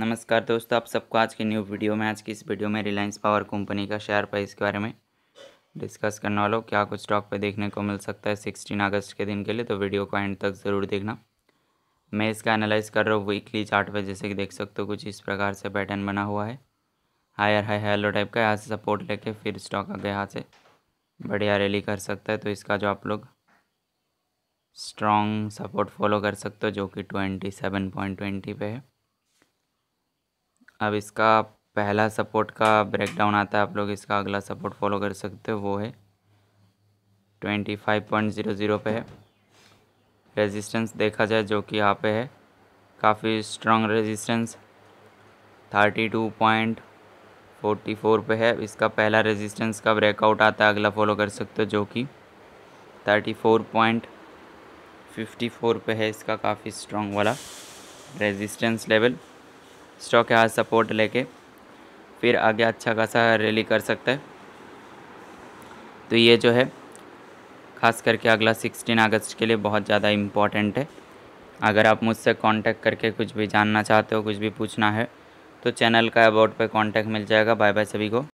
नमस्कार दोस्तों आप सबको आज की न्यू वीडियो में आज की इस वीडियो में रिलायंस पावर कंपनी का शेयर प्राइस के बारे में डिस्कस करने वाला हूँ क्या कुछ स्टॉक पे देखने को मिल सकता है सिक्सटीन अगस्त के दिन के लिए तो वीडियो को एंड तक ज़रूर देखना मैं इसका एनालाइज कर रहा हूँ वीकली चार्ट पे जैसे कि देख सकते हो कुछ इस प्रकार से पैटर्न बना हुआ है हायर हाई हेलो टाइप का यहाँ से सपोर्ट लेके फिर स्टॉक आगे यहाँ से बढ़िया रैली कर सकता है तो इसका जो आप लोग स्ट्रॉन्ग सपोर्ट फॉलो कर सकते हो जो कि ट्वेंटी सेवन पॉइंट ट्वेंटी पे है अब इसका पहला सपोर्ट का ब्रेकडाउन आता है आप लोग इसका अगला सपोर्ट फॉलो कर सकते हो वो है twenty five point zero zero पे है रेजिस्टेंस देखा जाए जो कि यहाँ पे है काफ़ी strong resistance thirty two point forty four पर है इसका पहला रेजिस्टेंस का ब्रेकआउट आता है अगला फॉलो कर सकते हो जो कि thirty four point fifty four पर है इसका काफ़ी स्ट्रॉन्ग वाला रेजिस्टेंस लेवल स्टॉक यहाँ सपोर्ट लेके फिर आगे अच्छा खासा रैली कर सकता है तो ये जो है खास करके अगला 16 अगस्त के लिए बहुत ज़्यादा इम्पॉर्टेंट है अगर आप मुझसे कांटेक्ट करके कुछ भी जानना चाहते हो कुछ भी पूछना है तो चैनल का अबाउट पे कांटेक्ट मिल जाएगा बाय बाय सभी को